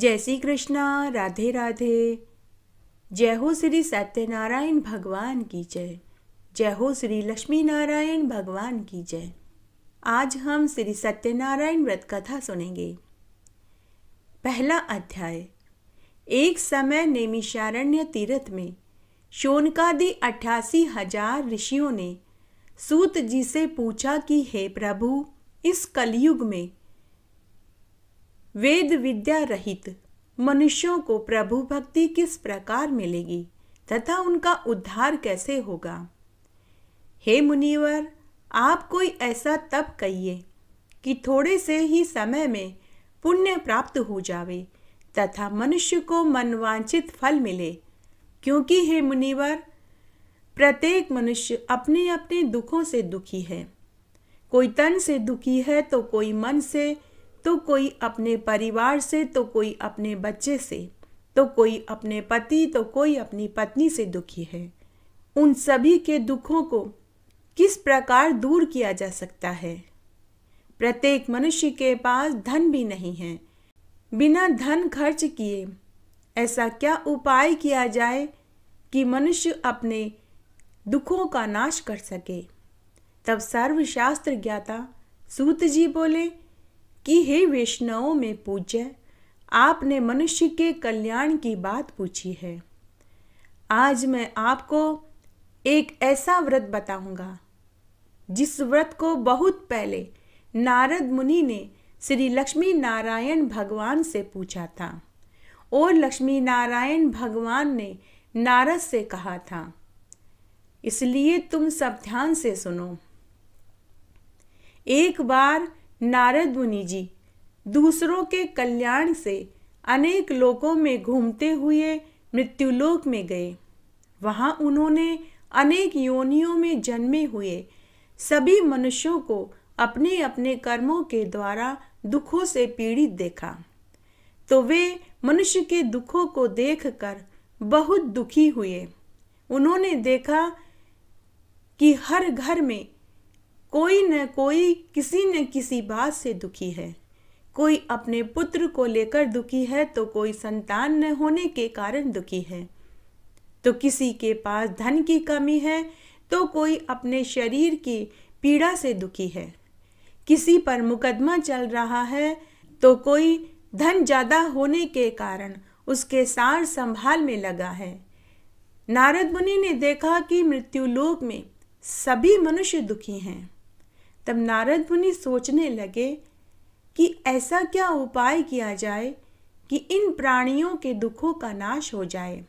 जय श्री कृष्णा राधे राधे जय हो श्री सत्यनारायण भगवान की जय जय हो श्री लक्ष्मी नारायण भगवान की जय आज हम श्री सत्यनारायण व्रत कथा सुनेंगे पहला अध्याय एक समय नेमिशारण्य तीर्थ में शोनकादि अठासी हजार ऋषियों ने सूत जी से पूछा कि हे प्रभु इस कलयुग में वेद विद्या रहित मनुष्यों को प्रभु भक्ति किस प्रकार मिलेगी तथा उनका उद्धार कैसे होगा हे मुनिवर आप कोई ऐसा तप कहिए कि थोड़े से ही समय में पुण्य प्राप्त हो जावे तथा मनुष्य को मनवांचित फल मिले क्योंकि हे मुनिवर प्रत्येक मनुष्य अपने अपने दुखों से दुखी है कोई तन से दुखी है तो कोई मन से तो कोई अपने परिवार से तो कोई अपने बच्चे से तो कोई अपने पति तो कोई अपनी पत्नी से दुखी है उन सभी के दुखों को किस प्रकार दूर किया जा सकता है प्रत्येक मनुष्य के पास धन भी नहीं है बिना धन खर्च किए ऐसा क्या उपाय किया जाए कि मनुष्य अपने दुखों का नाश कर सके तब सर्वशास्त्र ज्ञाता सूत जी बोले कि हे वैष्णवों में पूज्य आपने मनुष्य के कल्याण की बात पूछी है आज मैं आपको एक ऐसा व्रत बताऊंगा जिस व्रत को बहुत पहले नारद मुनि ने श्री लक्ष्मी नारायण भगवान से पूछा था और लक्ष्मी नारायण भगवान ने नारद से कहा था इसलिए तुम सब ध्यान से सुनो एक बार नारद मुनि जी दूसरों के कल्याण से अनेक लोकों में घूमते हुए मृत्युलोक में गए वहाँ उन्होंने अनेक योनियों में जन्मे हुए सभी मनुष्यों को अपने अपने कर्मों के द्वारा दुखों से पीड़ित देखा तो वे मनुष्य के दुखों को देखकर बहुत दुखी हुए उन्होंने देखा कि हर घर में कोई न कोई किसी न किसी बात से दुखी है कोई अपने पुत्र को लेकर दुखी है तो कोई संतान न होने के कारण दुखी है तो किसी के पास धन की कमी है तो कोई अपने शरीर की पीड़ा से दुखी है किसी पर मुकदमा चल रहा है तो कोई धन ज़्यादा होने के कारण उसके सार संभाल में लगा है नारद मुनि ने देखा कि मृत्यु लोक में सभी मनुष्य दुखी हैं तब नारद मुनि सोचने लगे कि ऐसा क्या उपाय किया जाए कि इन प्राणियों के दुखों का नाश हो जाए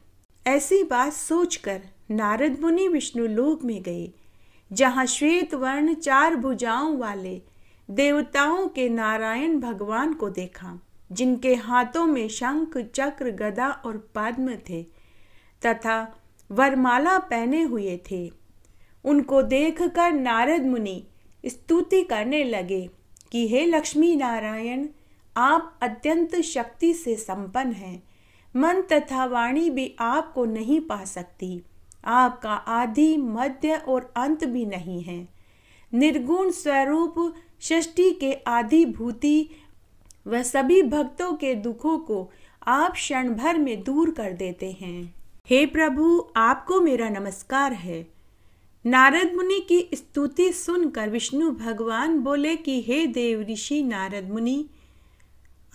ऐसी बात सोचकर नारद मुनि विष्णु लोक में गए जहाँ श्वेत वर्ण चार भुजाओं वाले देवताओं के नारायण भगवान को देखा जिनके हाथों में शंख चक्र गदा और पद्म थे तथा वरमाला पहने हुए थे उनको देखकर नारद मुनि स्तुति करने लगे कि हे लक्ष्मी नारायण आप अत्यंत शक्ति से संपन्न हैं मन तथा वाणी भी आपको नहीं पा सकती आपका आदि मध्य और अंत भी नहीं है निर्गुण स्वरूप षष्टि के आधिभूति व सभी भक्तों के दुखों को आप क्षण भर में दूर कर देते हैं हे प्रभु आपको मेरा नमस्कार है नारद मुनि की स्तुति सुनकर विष्णु भगवान बोले कि हे देव ऋषि नारद मुनि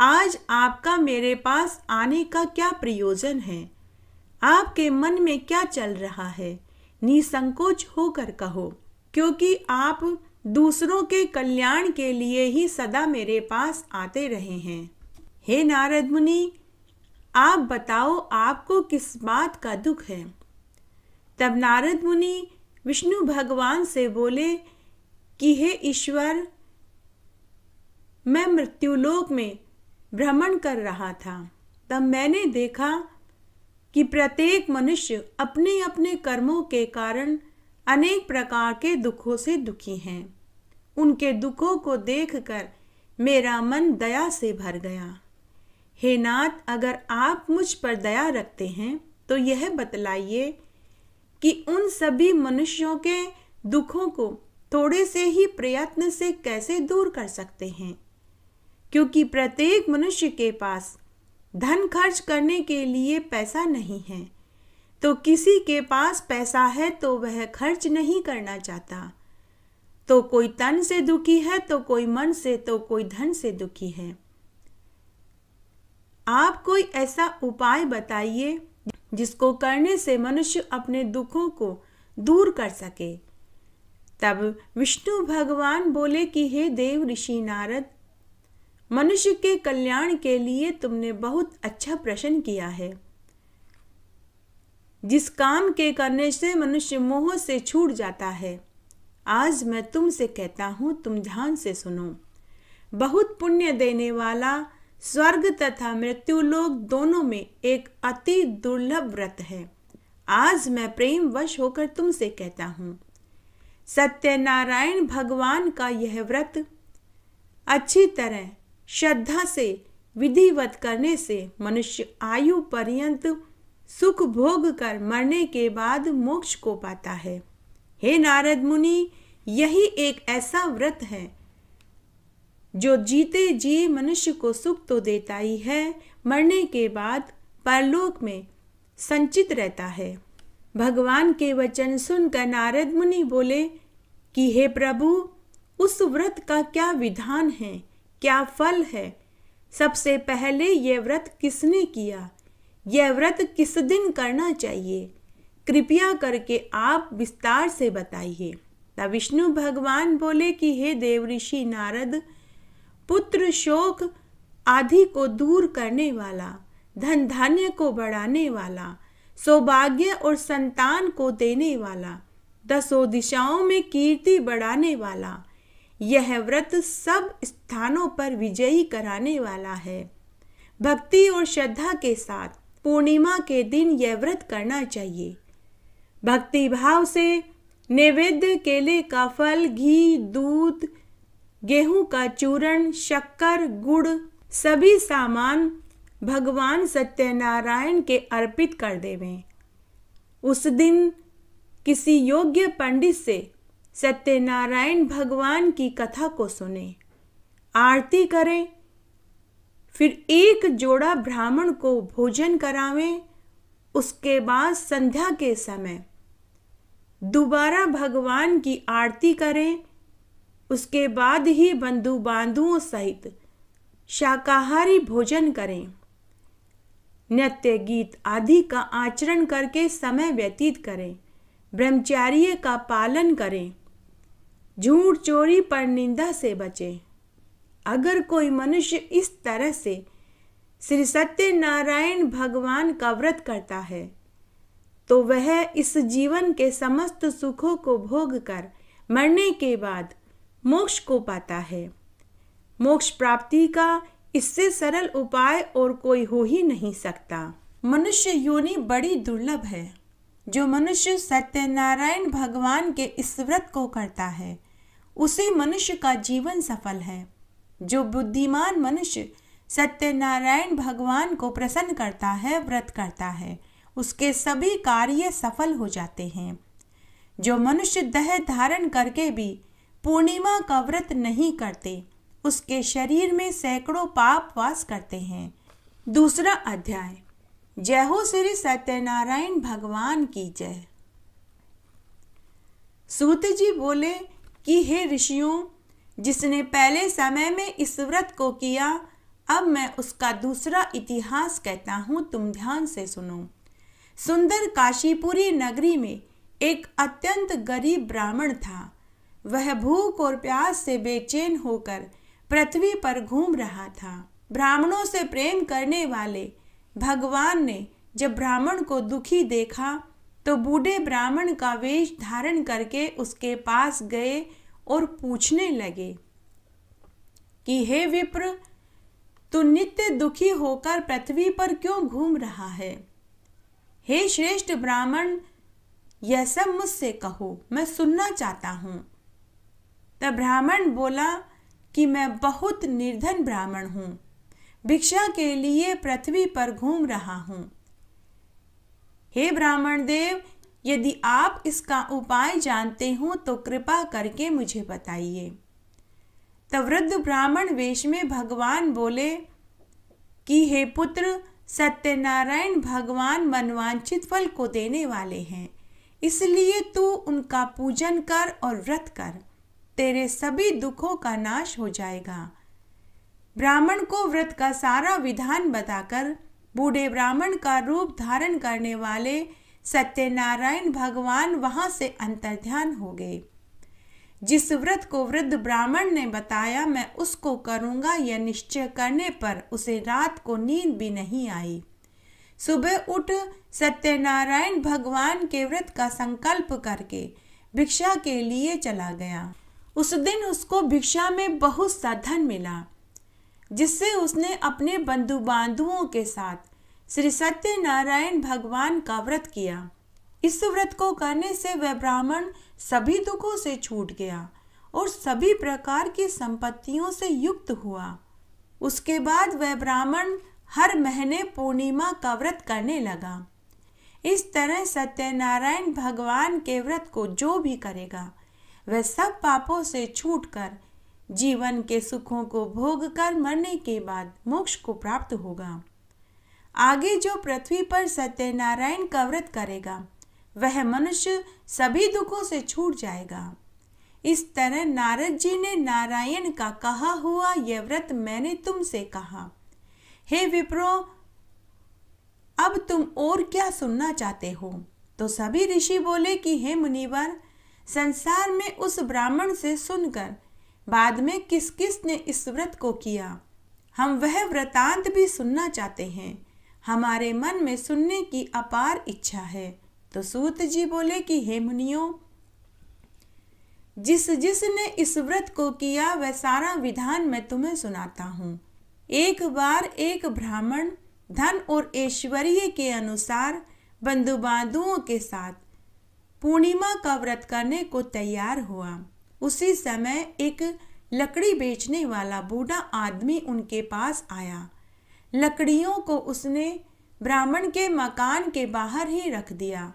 आज आपका मेरे पास आने का क्या प्रयोजन है आपके मन में क्या चल रहा है निसंकोच होकर कहो क्योंकि आप दूसरों के कल्याण के लिए ही सदा मेरे पास आते रहे हैं हे नारद मुनि आप बताओ आपको किस बात का दुख है तब नारद मुनि विष्णु भगवान से बोले कि हे ईश्वर मैं मृत्युलोक में भ्रमण कर रहा था तब मैंने देखा कि प्रत्येक मनुष्य अपने अपने कर्मों के कारण अनेक प्रकार के दुखों से दुखी हैं उनके दुखों को देखकर मेरा मन दया से भर गया हे नाथ अगर आप मुझ पर दया रखते हैं तो यह बतलाइए कि उन सभी मनुष्यों के दुखों को थोड़े से ही प्रयत्न से कैसे दूर कर सकते हैं क्योंकि प्रत्येक मनुष्य के पास धन खर्च करने के लिए पैसा नहीं है तो किसी के पास पैसा है तो वह खर्च नहीं करना चाहता तो कोई तन से दुखी है तो कोई मन से तो कोई धन से दुखी है आप कोई ऐसा उपाय बताइए जिसको करने से मनुष्य अपने दुखों को दूर कर सके तब विष्णु भगवान बोले कि हे देव ऋषि नारद मनुष्य के कल्याण के लिए तुमने बहुत अच्छा प्रश्न किया है जिस काम के करने से मनुष्य मोह से छूट जाता है आज मैं तुमसे कहता हूं तुम ध्यान से सुनो बहुत पुण्य देने वाला स्वर्ग तथा मृत्यु लोक दोनों में एक अति दुर्लभ व्रत है आज मैं प्रेम वश होकर तुमसे कहता हूँ सत्यनारायण भगवान का यह व्रत अच्छी तरह श्रद्धा से विधिवत करने से मनुष्य आयु पर्यंत सुख भोग कर मरने के बाद मोक्ष को पाता है हे नारद मुनि यही एक ऐसा व्रत है जो जीते जी मनुष्य को सुख तो देता ही है मरने के बाद परलोक में संचित रहता है भगवान के वचन सुनकर नारद मुनि बोले कि हे प्रभु उस व्रत का क्या विधान है क्या फल है सबसे पहले यह व्रत किसने किया यह व्रत किस दिन करना चाहिए कृपया करके आप विस्तार से बताइए विष्णु भगवान बोले कि हे देव ऋषि नारद पुत्र शोक आदि को दूर करने वाला धन धान्य को बढ़ाने वाला सौभाग्य और संतान को देने वाला दसो दिशाओं में कीर्ति बढ़ाने वाला यह व्रत सब स्थानों पर विजयी कराने वाला है भक्ति और श्रद्धा के साथ पूर्णिमा के दिन यह व्रत करना चाहिए भक्ति भाव से नैवेद्य केले का फल घी दूध गेहूं का चूरण शक्कर गुड़ सभी सामान भगवान सत्यनारायण के अर्पित कर देवें उस दिन किसी योग्य पंडित से सत्यनारायण भगवान की कथा को सुने आरती करें फिर एक जोड़ा ब्राह्मण को भोजन करावें उसके बाद संध्या के समय दोबारा भगवान की आरती करें उसके बाद ही बंधु बांधुओं सहित शाकाहारी भोजन करें नृत्य गीत आदि का आचरण करके समय व्यतीत करें ब्रह्मचार्य का पालन करें झूठ चोरी पर निंदा से बचें अगर कोई मनुष्य इस तरह से श्री सत्यनारायण भगवान का व्रत करता है तो वह इस जीवन के समस्त सुखों को भोग कर मरने के बाद मोक्ष को पाता है मोक्ष प्राप्ति का इससे सरल उपाय और कोई हो ही नहीं सकता मनुष्य योनि बड़ी दुर्लभ है जो मनुष्य सत्यनारायण भगवान के इस व्रत को करता है उसे मनुष्य का जीवन सफल है जो बुद्धिमान मनुष्य सत्यनारायण भगवान को प्रसन्न करता है व्रत करता है उसके सभी कार्य सफल हो जाते हैं जो मनुष्य दह धारण करके भी पूर्णिमा का व्रत नहीं करते उसके शरीर में सैकड़ों पाप वास करते हैं दूसरा अध्याय जय हो श्री सत्यनारायण भगवान की जय सूत जी बोले कि हे ऋषियों जिसने पहले समय में इस व्रत को किया अब मैं उसका दूसरा इतिहास कहता हूँ तुम ध्यान से सुनो सुंदर काशीपुरी नगरी में एक अत्यंत गरीब ब्राह्मण था वह भूख और प्यास से बेचैन होकर पृथ्वी पर घूम रहा था ब्राह्मणों से प्रेम करने वाले भगवान ने जब ब्राह्मण को दुखी देखा तो बूढ़े ब्राह्मण का वेश धारण करके उसके पास गए और पूछने लगे कि हे विप्र तू नित्य दुखी होकर पृथ्वी पर क्यों घूम रहा है हे श्रेष्ठ ब्राह्मण यह सब मुझसे कहो मैं सुनना चाहता हूं तब ब्राह्मण बोला कि मैं बहुत निर्धन ब्राह्मण हूँ भिक्षा के लिए पृथ्वी पर घूम रहा हूँ हे ब्राह्मण देव यदि आप इसका उपाय जानते हो तो कृपा करके मुझे बताइए तब वृद्ध ब्राह्मण वेश में भगवान बोले कि हे पुत्र सत्यनारायण भगवान मनवांचित फल को देने वाले हैं इसलिए तू उनका पूजन कर और व्रत कर तेरे सभी दुखों का नाश हो जाएगा ब्राह्मण को व्रत का सारा विधान बताकर बूढ़े ब्राह्मण का रूप धारण करने वाले सत्यनारायण भगवान वहां से अंतर्ध्यान हो गए जिस व्रत को वृद्ध ब्राह्मण ने बताया मैं उसको करूंगा यह निश्चय करने पर उसे रात को नींद भी नहीं आई सुबह उठ सत्यनारायण भगवान के व्रत का संकल्प करके भिक्षा के लिए चला गया उस दिन उसको भिक्षा में बहुत सा धन मिला जिससे उसने अपने बंधु बांधुओं के साथ श्री सत्यनारायण भगवान का व्रत किया इस व्रत को करने से वह ब्राह्मण सभी दुखों से छूट गया और सभी प्रकार की संपत्तियों से युक्त हुआ उसके बाद वह ब्राह्मण हर महीने पूर्णिमा का व्रत करने लगा इस तरह सत्यनारायण भगवान के व्रत को जो भी करेगा वह सब पापों से छूटकर जीवन के सुखों को भोग कर मरने के बाद मोक्ष को प्राप्त होगा आगे जो पृथ्वी पर सत्यनारायण का व्रत करेगा वह मनुष्य सभी दुखों से छूट जाएगा इस तरह नारद जी ने नारायण का कहा हुआ यह व्रत मैंने तुमसे कहा हे विप्रो अब तुम और क्या सुनना चाहते हो तो सभी ऋषि बोले कि हे मुनिवर संसार में उस ब्राह्मण से सुनकर बाद में किस किस ने इस व्रत को किया हम वह व्रतांत भी सुनना चाहते हैं हमारे मन में सुनने की अपार इच्छा है तो सूत जी बोले कि हे मुनियों जिस जिस ने इस व्रत को किया वह सारा विधान मैं तुम्हें सुनाता हूँ एक बार एक ब्राह्मण धन और ऐश्वर्य के अनुसार बंधु बांधुओं के साथ पूर्णिमा का व्रत करने को तैयार हुआ उसी समय एक लकड़ी बेचने वाला बूढ़ा आदमी उनके पास आया लकड़ियों को उसने ब्राह्मण के मकान के बाहर ही रख दिया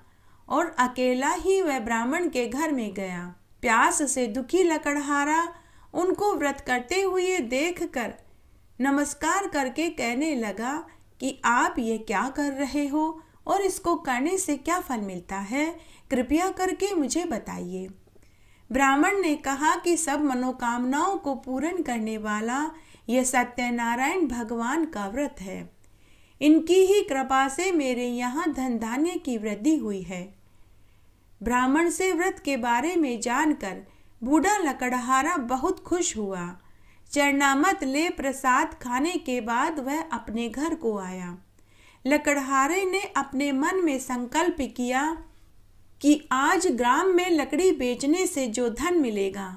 और अकेला ही वह ब्राह्मण के घर में गया प्यास से दुखी लकड़हारा उनको व्रत करते हुए देखकर नमस्कार करके कहने लगा कि आप ये क्या कर रहे हो और इसको करने से क्या फल मिलता है कृपया करके मुझे बताइए ब्राह्मण ने कहा कि सब मनोकामनाओं को पूर्ण करने वाला यह सत्यनारायण भगवान का व्रत है इनकी ही कृपा से मेरे यहाँ धन धान्य की वृद्धि हुई है ब्राह्मण से व्रत के बारे में जानकर बूढ़ा लकड़हारा बहुत खुश हुआ चरणामत ले प्रसाद खाने के बाद वह अपने घर को आया लकड़हारे ने अपने मन में संकल्प किया कि आज ग्राम में लकड़ी बेचने से जो धन मिलेगा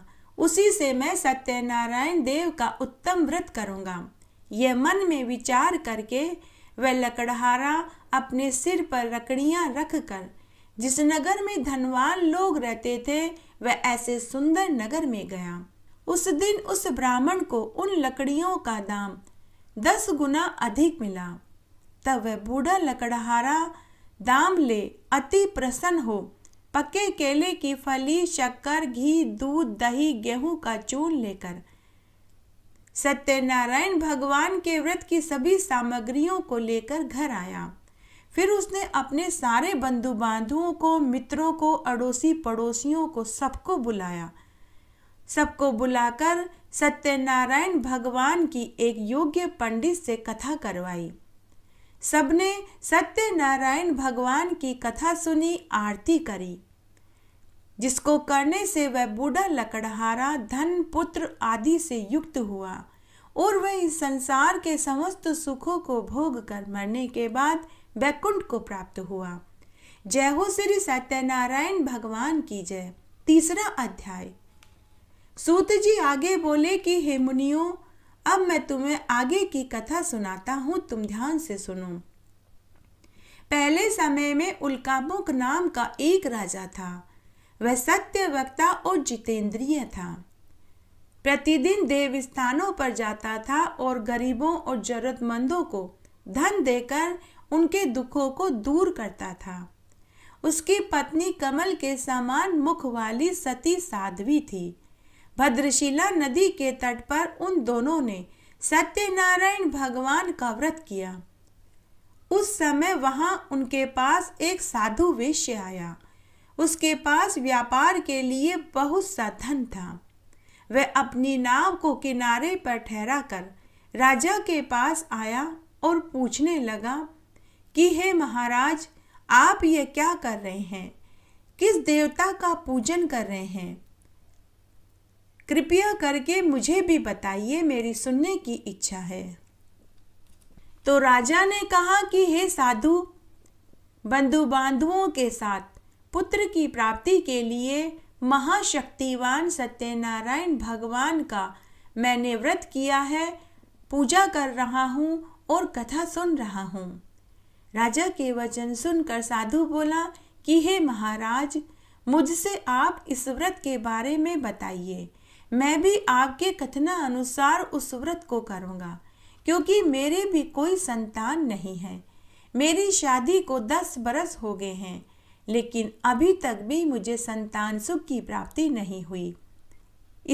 उसी से मैं सत्यनारायण देव का उत्तम व्रत करूंगा यह मन में विचार करके वह लकड़हारा अपने सिर पर लकड़ियाँ रख कर जिस नगर में धनवान लोग रहते थे वह ऐसे सुंदर नगर में गया उस दिन उस ब्राह्मण को उन लकड़ियों का दाम दस गुना अधिक मिला तब वह बूढ़ा लकड़हारा दाम ले अति प्रसन्न हो पके केले की फली शक्कर घी दूध दही गेहूं का चून लेकर सत्यनारायण भगवान के व्रत की सभी सामग्रियों को लेकर घर आया फिर उसने अपने सारे बंधु बांधुओं को मित्रों को अड़ोसी पड़ोसियों को सबको बुलाया सबको बुलाकर सत्यनारायण भगवान की एक योग्य पंडित से कथा करवाई सबने सत्यनारायण भगवान की कथा सुनी आरती करी जिसको करने से वह बूढ़ा लकड़हारा धन पुत्र आदि से युक्त हुआ और वह इस संसार के समस्त सुखों को भोग कर मरने के बाद वैकुंठ को प्राप्त हुआ जय हो श्री सत्यनारायण भगवान की जय तीसरा अध्याय सूत जी आगे बोले कि हे मुनियों अब मैं तुम्हें आगे की कथा सुनाता हूँ तुम ध्यान से सुनो पहले समय में उल्कामुक नाम का एक राजा था वह सत्य वक्ता और जितेंद्रिय था प्रतिदिन देव स्थानों पर जाता था और गरीबों और जरूरतमंदों को धन देकर उनके दुखों को दूर करता था उसकी पत्नी कमल के समान मुख वाली सती साध्वी थी भद्रशिला नदी के तट पर उन दोनों ने सत्यनारायण भगवान का व्रत किया उस समय वहां उनके पास एक साधु वेश्य आया उसके पास व्यापार के लिए बहुत सा धन था वह अपनी नाव को किनारे पर ठहरा कर राजा के पास आया और पूछने लगा कि हे महाराज आप ये क्या कर रहे हैं किस देवता का पूजन कर रहे हैं कृपया करके मुझे भी बताइए मेरी सुनने की इच्छा है तो राजा ने कहा कि हे साधु बंधु बांधुओं के साथ पुत्र की प्राप्ति के लिए महाशक्तिवान सत्यनारायण भगवान का मैंने व्रत किया है पूजा कर रहा हूँ और कथा सुन रहा हूँ राजा के वचन सुनकर साधु बोला कि हे महाराज मुझसे आप इस व्रत के बारे में बताइए मैं भी आपके कथना अनुसार उस व्रत को करूँगा क्योंकि मेरे भी कोई संतान नहीं है मेरी शादी को दस बरस हो गए हैं लेकिन अभी तक भी मुझे संतान सुख की प्राप्ति नहीं हुई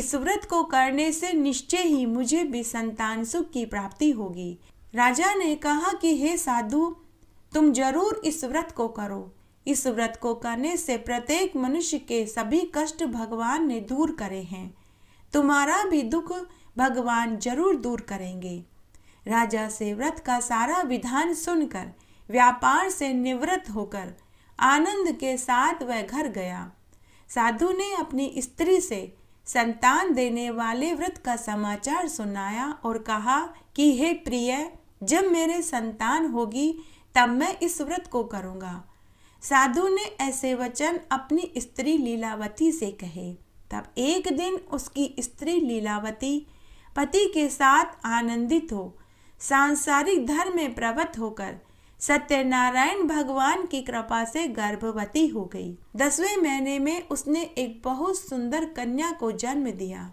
इस व्रत को करने से निश्चय ही मुझे भी संतान सुख की प्राप्ति होगी राजा ने कहा कि हे साधु तुम जरूर इस व्रत को करो इस व्रत को करने से प्रत्येक मनुष्य के सभी कष्ट भगवान ने दूर करे हैं तुम्हारा भी दुख भगवान जरूर दूर करेंगे राजा से व्रत का सारा विधान सुनकर व्यापार से निवृत्त होकर आनंद के साथ वह घर गया साधु ने अपनी स्त्री से संतान देने वाले व्रत का समाचार सुनाया और कहा कि हे प्रिय जब मेरे संतान होगी तब मैं इस व्रत को करूँगा साधु ने ऐसे वचन अपनी स्त्री लीलावती से कहे तब एक दिन उसकी स्त्री लीलावती पति के साथ आनंदित हो सांसारिक धर्म में प्रवत होकर सत्यनारायण भगवान की कृपा से गर्भवती हो गई दसवें महीने में उसने एक बहुत सुंदर कन्या को जन्म दिया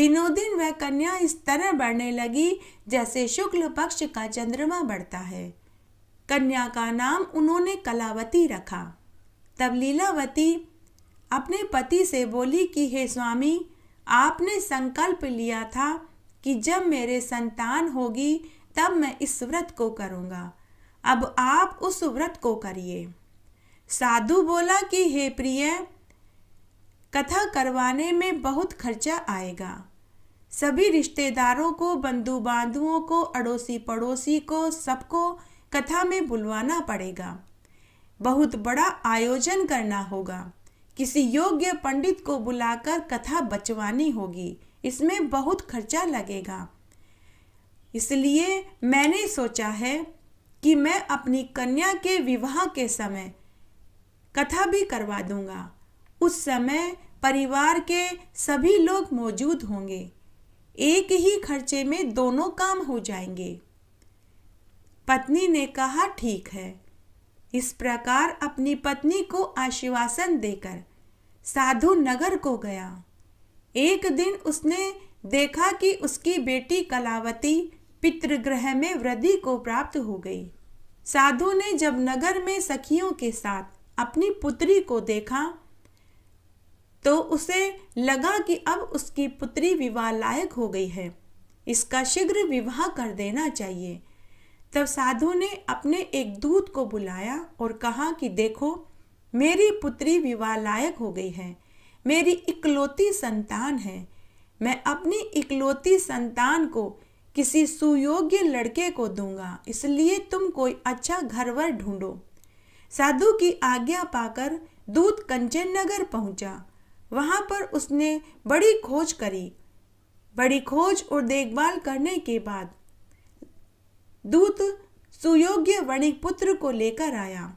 दिनों दिन वह कन्या इस तरह बढ़ने लगी जैसे शुक्ल पक्ष का चंद्रमा बढ़ता है कन्या का नाम उन्होंने कलावती रखा तब लीलावती अपने पति से बोली कि हे स्वामी आपने संकल्प लिया था कि जब मेरे संतान होगी तब मैं इस व्रत को करूँगा अब आप उस व्रत को करिए साधु बोला कि हे प्रिय कथा करवाने में बहुत खर्चा आएगा सभी रिश्तेदारों को बंधु बांधुओं को अड़ोसी पड़ोसी को सबको कथा में बुलवाना पड़ेगा बहुत बड़ा आयोजन करना होगा किसी योग्य पंडित को बुलाकर कथा बचवानी होगी इसमें बहुत खर्चा लगेगा इसलिए मैंने सोचा है कि मैं अपनी कन्या के विवाह के समय कथा भी करवा दूंगा उस समय परिवार के सभी लोग मौजूद होंगे एक ही खर्चे में दोनों काम हो जाएंगे पत्नी ने कहा ठीक है इस प्रकार अपनी पत्नी को आश्वासन देकर साधु नगर को गया एक दिन उसने देखा कि उसकी बेटी कलावती पितृग्रह में वृद्धि को प्राप्त हो गई साधु ने जब नगर में सखियों के साथ अपनी पुत्री को देखा तो उसे लगा कि अब उसकी पुत्री विवाह लायक हो गई है इसका शीघ्र विवाह कर देना चाहिए तब साधु ने अपने एक दूत को बुलाया और कहा कि देखो मेरी पुत्री विवाह लायक हो गई है मेरी इकलौती संतान है मैं अपनी इकलौती संतान को किसी सुयोग्य लड़के को दूंगा इसलिए तुम कोई अच्छा घरवर ढूंढो साधु की आज्ञा पाकर दूत कंचन नगर पहुंचा वहां पर उसने बड़ी खोज करी बड़ी खोज और देखभाल करने के बाद दूत सुयोग्य वणिक पुत्र को लेकर आया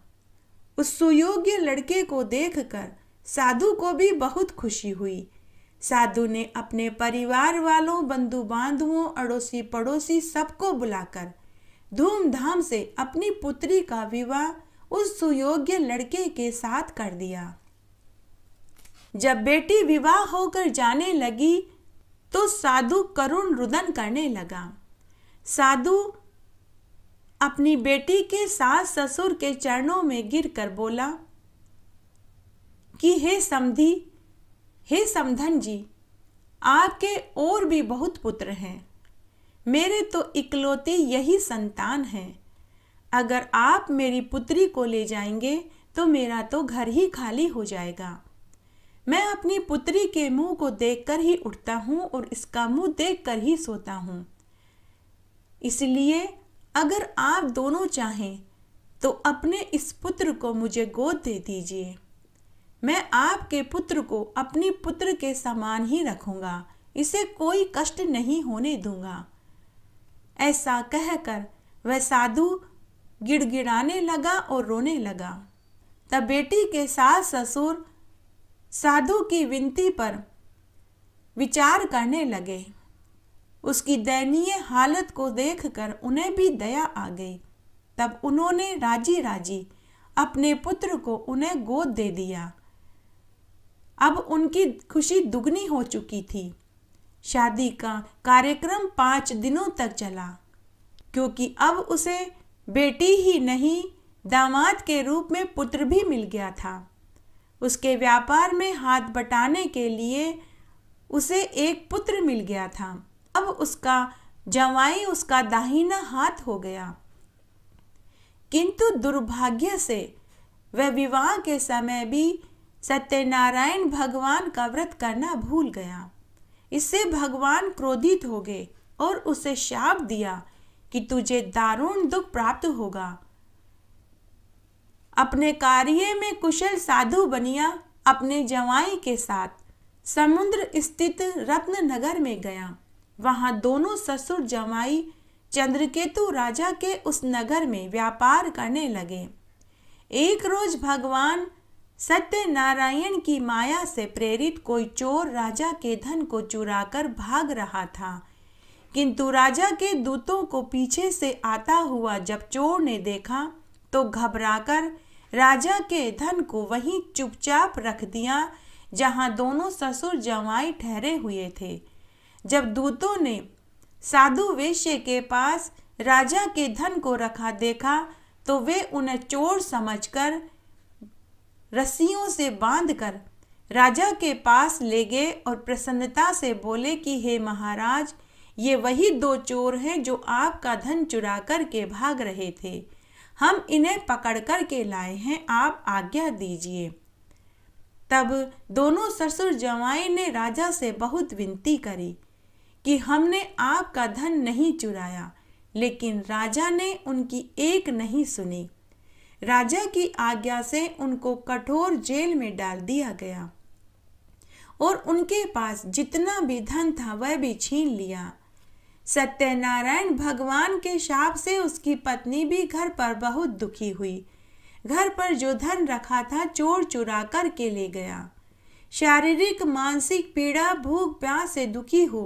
उस सुयोग्य लड़के को देखकर साधु को भी बहुत खुशी हुई साधु ने अपने परिवार वालों बंधु बांधुओं अड़ोसी पड़ोसी सबको बुलाकर धूमधाम से अपनी पुत्री का विवाह उस सुयोग्य लड़के के साथ कर दिया जब बेटी विवाह होकर जाने लगी तो साधु करुण रुदन करने लगा साधु अपनी बेटी के सास ससुर के चरणों में गिर कर बोला कि हे समधी हे समधन जी आपके और भी बहुत पुत्र हैं मेरे तो इकलौते यही संतान हैं अगर आप मेरी पुत्री को ले जाएंगे तो मेरा तो घर ही खाली हो जाएगा मैं अपनी पुत्री के मुंह को देखकर ही उठता हूँ और इसका मुंह देखकर ही सोता हूँ इसलिए अगर आप दोनों चाहें तो अपने इस पुत्र को मुझे गोद दे दीजिए मैं आपके पुत्र को अपनी पुत्र के समान ही रखूंगा इसे कोई कष्ट नहीं होने दूंगा ऐसा कहकर वह साधु गिड़गिड़ाने लगा और रोने लगा तब बेटी के सास ससुर साधु की विनती पर विचार करने लगे उसकी दयनीय हालत को देखकर उन्हें भी दया आ गई तब उन्होंने राजी राजी अपने पुत्र को उन्हें गोद दे दिया अब उनकी खुशी दुगनी हो चुकी थी शादी का कार्यक्रम पाँच दिनों तक चला क्योंकि अब उसे बेटी ही नहीं दामाद के रूप में पुत्र भी मिल गया था उसके व्यापार में हाथ बटाने के लिए उसे एक पुत्र मिल गया था अब उसका जवाई उसका दाहिना हाथ हो गया किंतु दुर्भाग्य से वह विवाह के समय भी सत्यनारायण भगवान का व्रत करना भूल गया इससे भगवान क्रोधित हो गए और उसे शाप दिया कि तुझे दारुण दुख प्राप्त होगा अपने कार्य में कुशल साधु बनिया अपने जवाई के साथ समुद्र स्थित रत्न नगर में गया वहाँ दोनों ससुर जमाई चंद्रकेतु राजा के उस नगर में व्यापार करने लगे एक रोज भगवान सत्यनारायण की माया से प्रेरित कोई चोर राजा के धन को चुराकर भाग रहा था किंतु राजा के दूतों को पीछे से आता हुआ जब चोर ने देखा तो घबराकर राजा के धन को वहीं चुपचाप रख दिया जहां दोनों ससुर जवाई ठहरे हुए थे जब दूतों ने साधु वेश्य के पास राजा के धन को रखा देखा तो वे उन्हें चोर समझकर रस्सियों से बांधकर राजा के पास ले गए और प्रसन्नता से बोले कि हे महाराज ये वही दो चोर हैं जो आपका धन चुरा कर के भाग रहे थे हम इन्हें पकड़ कर के लाए हैं आप आज्ञा दीजिए तब दोनों ससुर जवाई ने राजा से बहुत विनती करी कि हमने आपका धन नहीं चुराया लेकिन राजा ने उनकी एक नहीं सुनी राजा की आज्ञा से उनको कठोर जेल में डाल दिया गया और उनके पास जितना भी धन था वह भी छीन लिया सत्यनारायण भगवान के शाप से उसकी पत्नी भी घर पर बहुत दुखी हुई घर पर जो धन रखा था चोर चुरा कर के ले गया शारीरिक मानसिक पीड़ा भूख प्यास से दुखी हो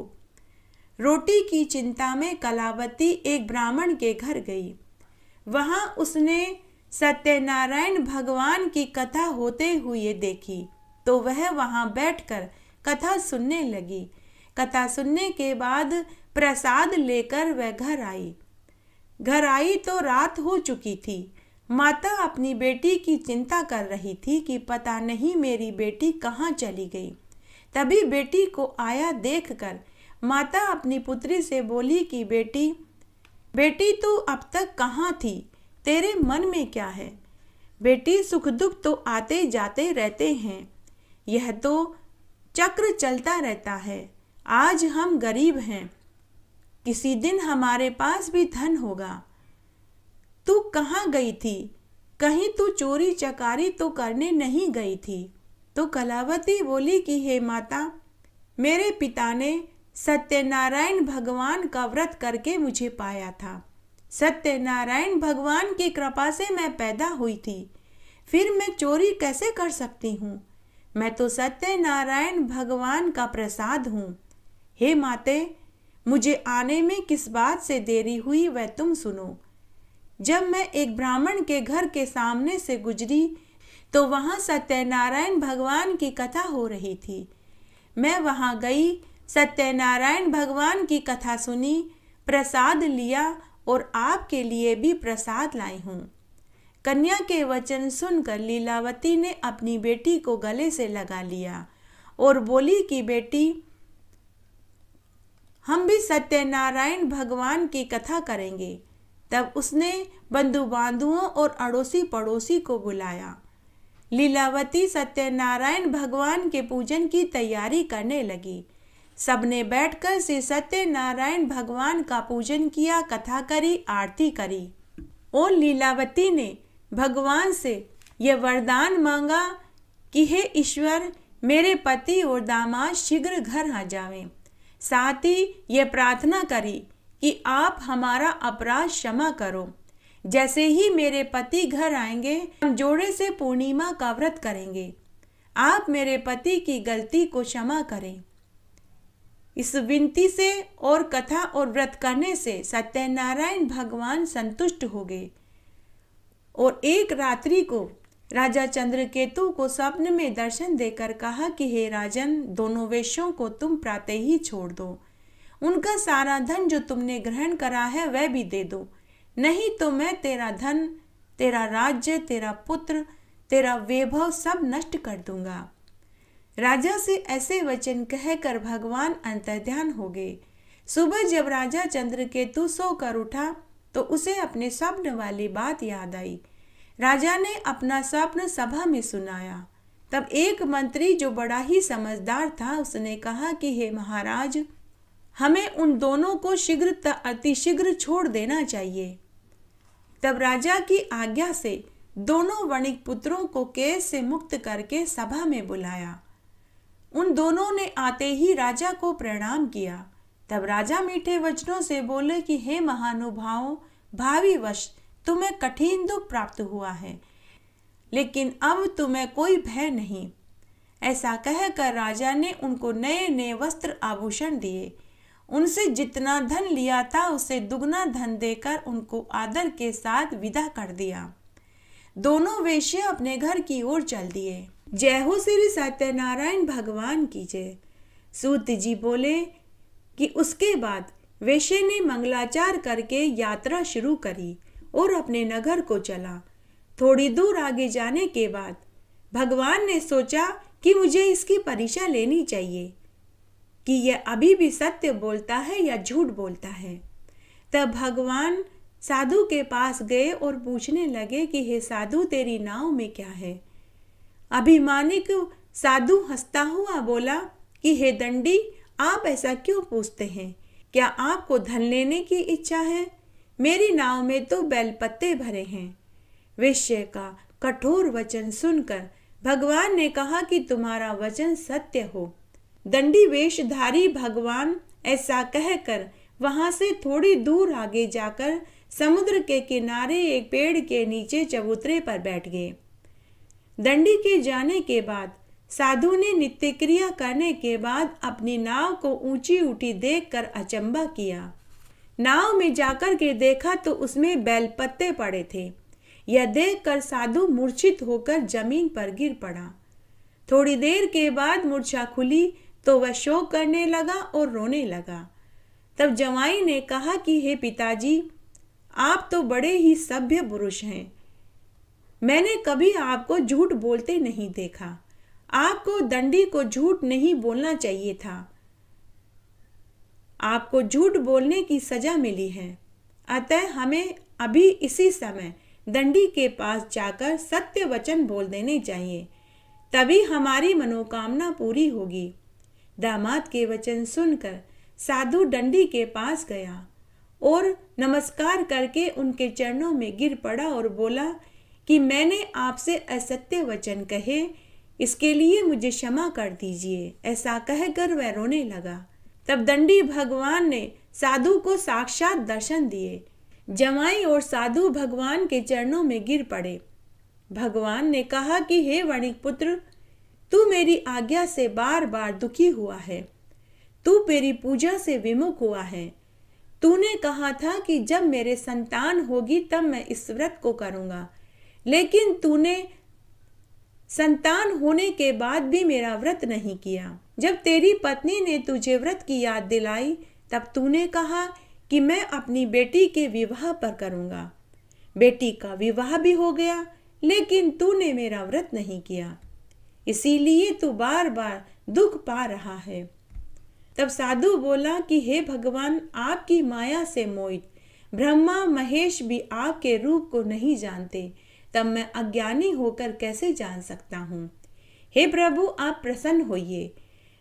रोटी की चिंता में कलावती एक ब्राह्मण के घर गई वहां उसने सत्यनारायण भगवान की कथा होते हुए देखी तो वह वहां बैठकर कथा सुनने लगी कथा सुनने के बाद प्रसाद लेकर वह घर आई घर आई तो रात हो चुकी थी माता अपनी बेटी की चिंता कर रही थी कि पता नहीं मेरी बेटी कहाँ चली गई तभी बेटी को आया देखकर माता अपनी पुत्री से बोली कि बेटी बेटी तू अब तक कहाँ थी तेरे मन में क्या है बेटी सुख दुख तो आते जाते रहते हैं यह तो चक्र चलता रहता है आज हम गरीब हैं किसी दिन हमारे पास भी धन होगा तू कहाँ गई थी कहीं तू चोरी चकारी तो करने नहीं गई थी तो कलावती बोली कि हे माता मेरे पिता ने सत्यनारायण भगवान का व्रत करके मुझे पाया था सत्यनारायण भगवान की कृपा से मैं पैदा हुई थी फिर मैं चोरी कैसे कर सकती हूँ मैं तो सत्यनारायण भगवान का प्रसाद हूँ हे माते मुझे आने में किस बात से देरी हुई वह तुम सुनो जब मैं एक ब्राह्मण के घर के सामने से गुजरी तो वहाँ सत्यनारायण भगवान की कथा हो रही थी मैं वहाँ गई सत्यनारायण भगवान की कथा सुनी प्रसाद लिया और आपके लिए भी प्रसाद लाई हूँ कन्या के वचन सुनकर लीलावती ने अपनी बेटी को गले से लगा लिया और बोली कि बेटी हम भी सत्यनारायण भगवान की कथा करेंगे तब उसने बंधु बांधुओं और अड़ोसी पड़ोसी को बुलाया लीलावती सत्यनारायण भगवान के पूजन की तैयारी करने लगी सबने बैठकर से सत्यनारायण भगवान का पूजन किया कथा करी आरती करी और लीलावती ने भगवान से यह वरदान मांगा कि हे ईश्वर मेरे पति और दामाद शीघ्र घर आ जावें साथ ही यह प्रार्थना करी कि आप हमारा अपराध क्षमा करो जैसे ही मेरे पति घर आएंगे हम जोड़े से पूर्णिमा का व्रत करेंगे आप मेरे पति की गलती को क्षमा करें इस विनती से और कथा और व्रत करने से सत्यनारायण भगवान संतुष्ट हो गए और एक रात्रि को राजा चंद्रकेतु को स्वप्न में दर्शन देकर कहा कि हे राजन दोनों वेशों को तुम प्रातः ही छोड़ दो उनका सारा धन जो तुमने ग्रहण करा है वह भी दे दो नहीं तो मैं तेरा धन तेरा राज्य तेरा पुत्र तेरा वैभव सब नष्ट कर दूंगा राजा से ऐसे वचन कहकर भगवान अंतर्ध्यान हो गए सुबह जब राजा चंद्रकेतु सोकर उठा तो उसे अपने स्वप्न वाली बात याद आई राजा ने अपना स्वप्न सभा में सुनाया तब एक मंत्री जो बड़ा ही समझदार था उसने कहा कि हे महाराज हमें उन दोनों को शीघ्र अतिशीघ्र छोड़ देना चाहिए तब राजा की आज्ञा से दोनों वणिक पुत्रों को केस से मुक्त करके सभा में बुलाया उन दोनों ने आते ही राजा को प्रणाम किया तब राजा मीठे वचनों से बोले कि हे महानुभाव भावी वश तुम्हें कठिन दुख प्राप्त हुआ है लेकिन अब तुम्हें कोई भय नहीं ऐसा कहकर राजा ने उनको नए नए वस्त्र आभूषण दिए उनसे जितना धन लिया था उसे दुगना धन देकर उनको आदर के साथ विदा कर दिया दोनों वेश्या अपने घर की ओर चल दिए जय हो श्री सत्यनारायण भगवान की जय सूत जी बोले कि उसके बाद वैश्य ने मंगलाचार करके यात्रा शुरू करी और अपने नगर को चला थोड़ी दूर आगे जाने के बाद भगवान ने सोचा कि मुझे इसकी परीक्षा लेनी चाहिए कि यह अभी भी सत्य बोलता है या झूठ बोलता है तब भगवान साधु के पास गए और पूछने लगे कि हे साधु तेरी नाव में क्या है अभिमानिक साधु हंसता हुआ बोला कि हे दंडी आप ऐसा क्यों पूछते हैं क्या आपको धन लेने की इच्छा है मेरी नाव में तो बैल पत्ते भरे हैं विषय का कठोर वचन सुनकर भगवान ने कहा कि तुम्हारा वचन सत्य हो दंडी वेशधारी भगवान ऐसा कहकर वहां से थोड़ी दूर आगे जाकर समुद्र के किनारे एक पेड़ के नीचे चबूतरे पर बैठ गए दंडी के जाने के बाद साधु ने नित्य क्रिया करने के बाद अपनी नाव को ऊंची उठी देखकर अचंबा किया नाव में जाकर के देखा तो उसमें बैल पत्ते पड़े थे यह देखकर साधु मूर्छित होकर जमीन पर गिर पड़ा थोड़ी देर के बाद मूर्छा खुली तो वह शोक करने लगा और रोने लगा तब जवाई ने कहा कि हे पिताजी आप तो बड़े ही सभ्य पुरुष हैं मैंने कभी आपको झूठ बोलते नहीं देखा आपको दंडी को झूठ नहीं बोलना चाहिए था आपको झूठ बोलने की सजा मिली है अतः हमें अभी इसी समय दंडी के पास जाकर सत्य वचन बोल देने चाहिए तभी हमारी मनोकामना पूरी होगी दामाद के वचन सुनकर साधु डंडी के पास गया और नमस्कार करके उनके चरणों में गिर पड़ा और बोला कि मैंने आपसे असत्य वचन कहे इसके लिए मुझे क्षमा कर दीजिए ऐसा कहकर वह रोने लगा तब दंडी भगवान ने साधु को साक्षात दर्शन दिए जमाई और साधु भगवान के चरणों में गिर पड़े भगवान ने कहा कि हे वणिक पुत्र तू मेरी आज्ञा से बार बार दुखी हुआ है तू मेरी पूजा से विमुख हुआ है तूने कहा था कि जब मेरे संतान होगी तब मैं इस व्रत को करूँगा लेकिन तूने संतान होने के बाद भी मेरा व्रत नहीं किया जब तेरी पत्नी ने तुझे व्रत की याद दिलाई तब तूने कहा कि मैं अपनी बेटी के विवाह पर करूंगा बेटी का विवाह भी हो गया लेकिन तूने मेरा व्रत नहीं किया इसीलिए तू बार बार दुख पा रहा है तब साधु बोला कि हे भगवान आपकी माया से मोहित ब्रह्मा महेश भी आपके रूप को नहीं जानते तब मैं अज्ञानी होकर कैसे जान सकता हूँ हे प्रभु आप प्रसन्न होइए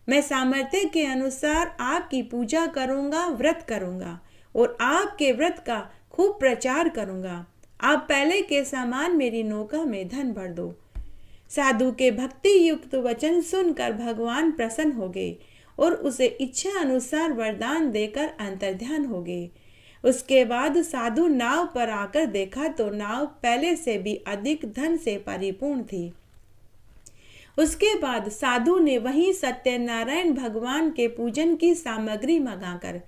मैं सामर्थ्य के अनुसार आपकी पूजा करूँगा व्रत करूँगा और आपके व्रत का खूब प्रचार करूँगा आप पहले के समान मेरी नौका में धन भर दो साधु के भक्ति युक्त वचन सुनकर भगवान प्रसन्न हो गए और उसे इच्छा अनुसार वरदान देकर अंतर्ध्यान हो गए उसके बाद साधु नाव पर आकर देखा तो नाव पहले से भी अधिक धन से परिपूर्ण थी उसके बाद साधु ने वहीं सत्यनारायण भगवान के पूजन की सामग्री मंगाकर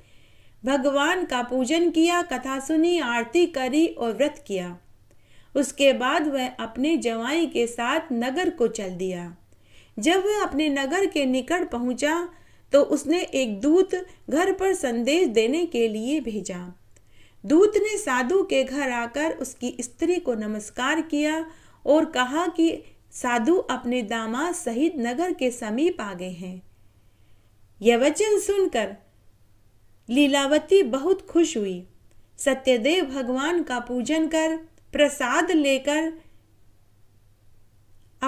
भगवान का पूजन किया कथा सुनी आरती करी और व्रत किया उसके बाद वह अपने जवाई के साथ नगर को चल दिया जब वह अपने नगर के निकट पहुंचा तो उसने एक दूत घर पर संदेश देने के लिए भेजा दूत ने साधु के घर आकर उसकी स्त्री को नमस्कार किया और कहा कि साधु अपने दामाद सहित नगर के समीप आ गए हैं यह वचन सुनकर लीलावती बहुत खुश हुई सत्यदेव भगवान का पूजन कर प्रसाद लेकर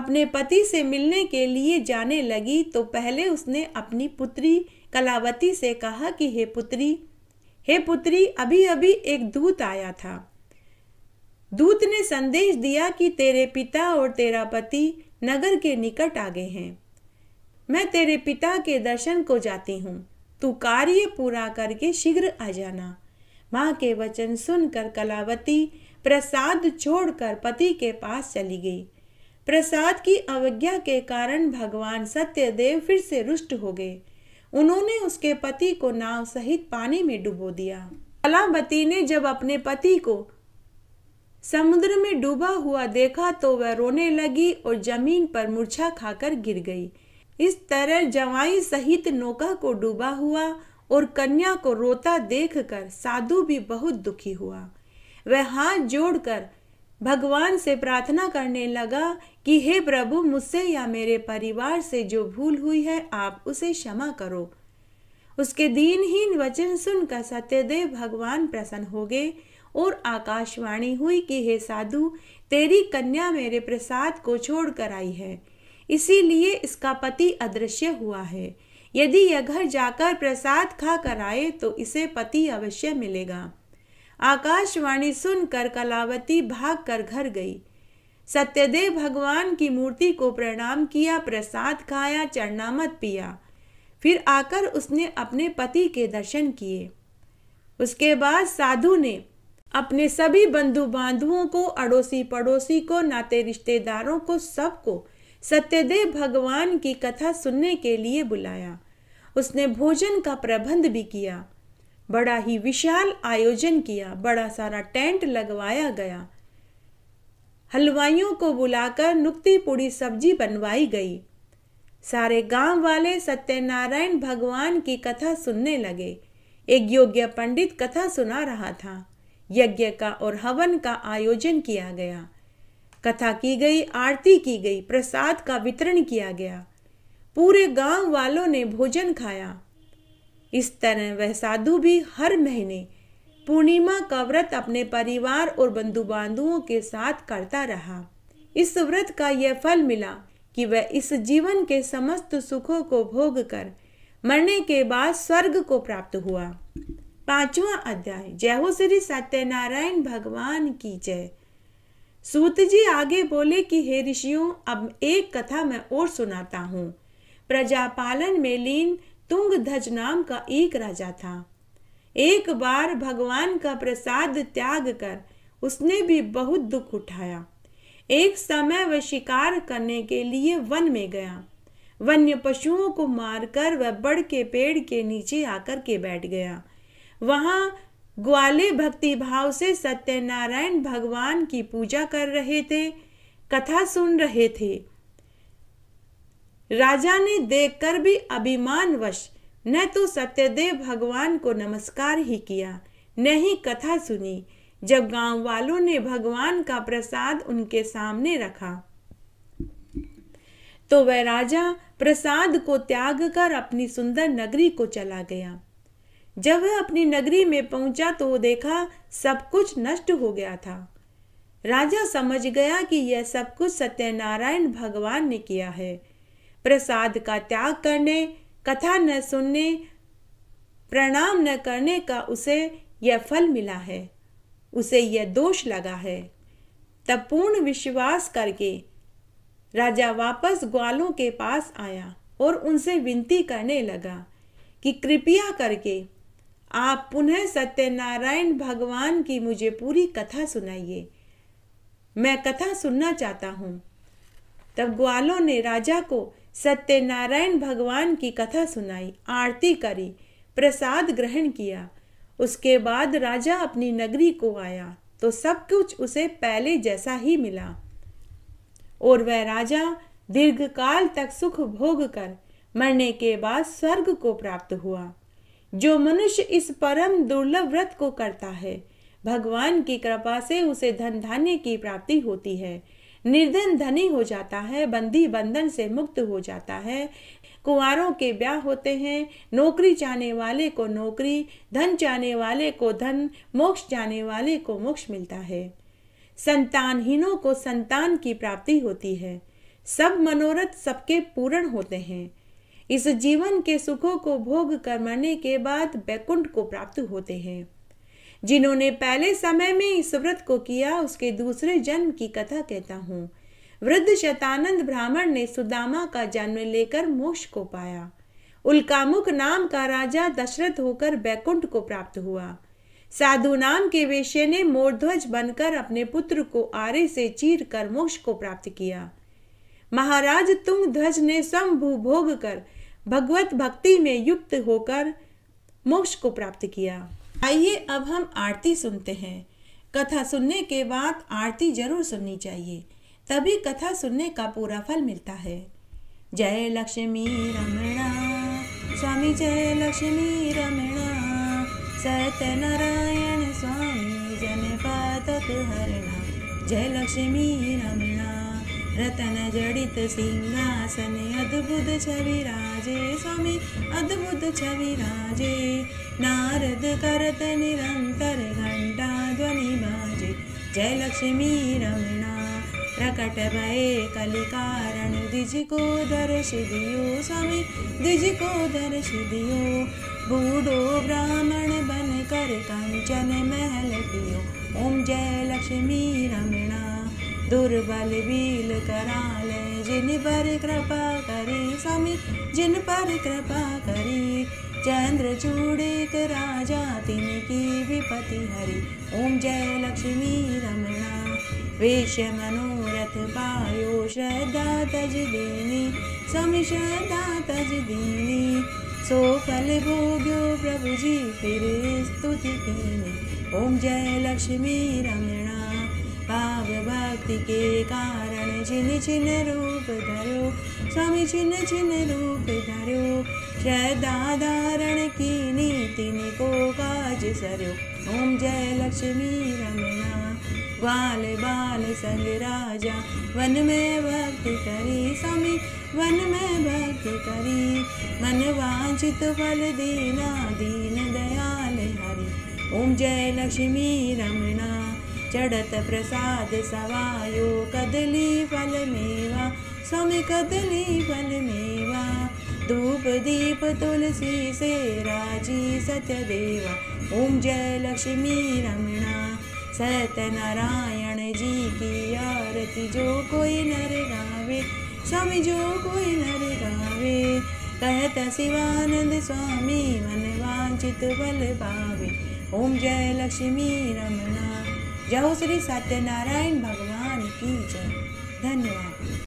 अपने पति से मिलने के लिए जाने लगी तो पहले उसने अपनी पुत्री कलावती से कहा कि हे पुत्री हे पुत्री अभी अभी एक दूत आया था दूत ने संदेश दिया कि तेरे पिता और तेरा पति नगर के निकट आ गए हैं मैं तेरे पिता के दर्शन को जाती हूँ तू कार्य पूरा करके शीघ्र आ जाना माँ के वचन सुनकर कलावती प्रसाद छोड़कर पति के पास चली गई प्रसाद की अवज्ञा के कारण भगवान सत्यदेव फिर से रुष्ट हो गए उन्होंने उसके पति को नाव सहित पानी में डुबो दिया कलावती ने जब अपने पति को समुद्र में डूबा हुआ देखा तो वह रोने लगी और जमीन पर मुरछा खाकर गिर गई इस तरह जवाई सहित नौका को डूबा हुआ और कन्या को रोता देखकर साधु भी बहुत दुखी हुआ वह हाथ जोड़कर भगवान से प्रार्थना करने लगा कि हे प्रभु मुझसे या मेरे परिवार से जो भूल हुई है आप उसे क्षमा करो उसके दीनहीन वचन सुनकर सत्यदेव भगवान प्रसन्न हो गए और आकाशवाणी हुई कि हे साधु तेरी कन्या मेरे प्रसाद को छोड़ कर आई है इसीलिए इसका पति अदृश्य हुआ है यदि यह घर जाकर प्रसाद खा कर आए तो इसे पति अवश्य मिलेगा आकाशवाणी सुनकर कलावती भागकर घर गई सत्यदेव भगवान की मूर्ति को प्रणाम किया प्रसाद खाया चरणामत पिया फिर आकर उसने अपने पति के दर्शन किए उसके बाद साधु ने अपने सभी बंधु बांधुओं को अड़ोसी पड़ोसी को नाते रिश्तेदारों को सबको सत्यदेव भगवान की कथा सुनने के लिए बुलाया उसने भोजन का प्रबंध भी किया बड़ा ही विशाल आयोजन किया बड़ा सारा टेंट लगवाया गया हलवाइयों को बुलाकर नुक्तीपुड़ी सब्जी बनवाई गई सारे गांव वाले सत्यनारायण भगवान की कथा सुनने लगे एक योग्य पंडित कथा सुना रहा था यज्ञ का और हवन का आयोजन किया गया कथा की गई आरती की गई प्रसाद का वितरण किया गया पूरे गांव वालों ने भोजन खाया इस तरह वह साधु भी हर महीने पूर्णिमा का व्रत अपने परिवार और बंधु बांधुओं के साथ करता रहा इस व्रत का यह फल मिला कि वह इस जीवन के समस्त सुखों को भोग कर मरने के बाद स्वर्ग को प्राप्त हुआ पांचवा अध्याय जय श्री सत्यनारायण भगवान की जय सूत जी आगे बोले कि हे ऋषियों अब एक कथा मैं और सुनाता हूँ प्रजापालन में लीन तुंग तुंगध्वज नाम का एक राजा था एक बार भगवान का प्रसाद त्याग कर उसने भी बहुत दुख उठाया एक समय वह शिकार करने के लिए वन में गया वन्य पशुओं को मारकर वह बड़ के पेड़ के नीचे आकर के बैठ गया वहां ग्वाले भक्ति भाव से सत्यनारायण भगवान की पूजा कर रहे थे कथा सुन रहे थे राजा ने देखकर भी अभिमानवश न तो सत्यदेव भगवान को नमस्कार ही किया न ही कथा सुनी जब गांव वालों ने भगवान का प्रसाद उनके सामने रखा तो वह राजा प्रसाद को त्याग कर अपनी सुंदर नगरी को चला गया जब वह अपनी नगरी में पहुंचा तो देखा सब कुछ नष्ट हो गया था राजा समझ गया कि यह सब कुछ सत्यनारायण भगवान ने किया है प्रसाद का त्याग करने कथा न सुनने प्रणाम न करने का उसे यह फल मिला है उसे यह दोष लगा है तब पूर्ण विश्वास करके राजा वापस ग्वालों के पास आया और उनसे विनती करने लगा कि कृपया करके आप पुनः सत्यनारायण भगवान की मुझे पूरी कथा सुनाइए मैं कथा सुनना चाहता हूँ तब ग्वालों ने राजा को सत्यनारायण भगवान की कथा सुनाई आरती करी प्रसाद ग्रहण किया उसके बाद राजा अपनी नगरी को आया तो सब कुछ उसे पहले जैसा ही मिला और वह राजा दीर्घकाल तक सुख भोग कर मरने के बाद स्वर्ग को प्राप्त हुआ जो मनुष्य इस परम दुर्लभ व्रत को करता है भगवान की कृपा से उसे धन धान्य की प्राप्ति होती है निर्धन धनी हो जाता है बंदी बंधन से मुक्त हो जाता है कुंवारों के ब्याह होते हैं नौकरी चाहने वाले को नौकरी धन चाहने वाले को धन मोक्ष चाहने वाले को मोक्ष मिलता है संतानहीनों को संतान की प्राप्ति होती है सब मनोरथ सबके पूर्ण होते हैं इस जीवन के सुखों को भोग कर मरने के बाद बैकुंठ को प्राप्त होते हैं जिन्होंने पहले समय में इस व्रत को किया उसके दूसरे जन्म की कथा कहता हूँ वृद्ध शतानंद ब्राह्मण ने सुदामा का जन्म लेकर मोक्ष को पाया उल्कामुख नाम का राजा दशरथ होकर बैकुंठ को प्राप्त हुआ साधु नाम के वेश्य ने मोरध्वज बनकर अपने पुत्र को आरे से चीर कर मोक्ष को प्राप्त किया महाराज तुंग ध्वज ने भू भोग कर भगवत भक्ति में युक्त होकर मोक्ष को प्राप्त किया आइए अब हम आरती सुनते हैं कथा सुनने के बाद आरती जरूर सुननी चाहिए तभी कथा सुनने का पूरा फल मिलता है जय लक्ष्मी रमणा स्वामी जय लक्ष्मी रमणा सत्यनारायण स्वामी जन पातक हरणा जय लक्ष्मी रमणा रतन जडित सिंहासन अद्भुत छवि राजे स्वामी अद्भुत छवि राजे नारद करत निरन्तर घण्टा ध्वनि बाजे जय लक्ष्मी रमणा प्रकट भये कल को दर्श दियो स्वामी को दर्श दियो बूडो ब्राह्मण बन कर काञ्चन महल पियो ओम जय लक्ष्मी रमणा दुर्बल बील ले जिन पर कृपा करी स्वामी जिन पर कृपा करी चंद्र चूड़िक राजा तिनकी विपति हरि ओम जय लक्ष्मी रमणा विश्व मनोरथ पायो श्रद्धा तज दीनी समी श्रद्धा तज दीनी सो फल भोग्यो प्रभु जी फिर स्तुति ओम जय लक्ष्मी रमणा भाव भक्ति के कारण जिन जिन रूप धरो स्वामी जिन जिन रूप धरो श्रद्धा धारण की नीति को काज सरो ओम जय लक्ष्मी रमना ग्वाल बाल संग राजा वन में भक्ति करी स्वामी वन में भक्ति करी मन वांछित फल दीना दीन दयाल हरि ओम जय लक्ष्मी रमना चढ़त प्रसाद सवायो कदली फल मेवा स्वामी कदली फल मेवा धूप दीप से से सत्य ॐ ओम जय लक्ष्मी रमणा सत जी की आरती जो कोई नर गावे स्वामी जो कोई नर गावे कहत शिवानंद स्वामी मन वांछित बल पावे ओम जय लक्ष्मी रमणा જય શ્રી સત્યનારાયણ ભગવાન કી જય ધન્યવાદ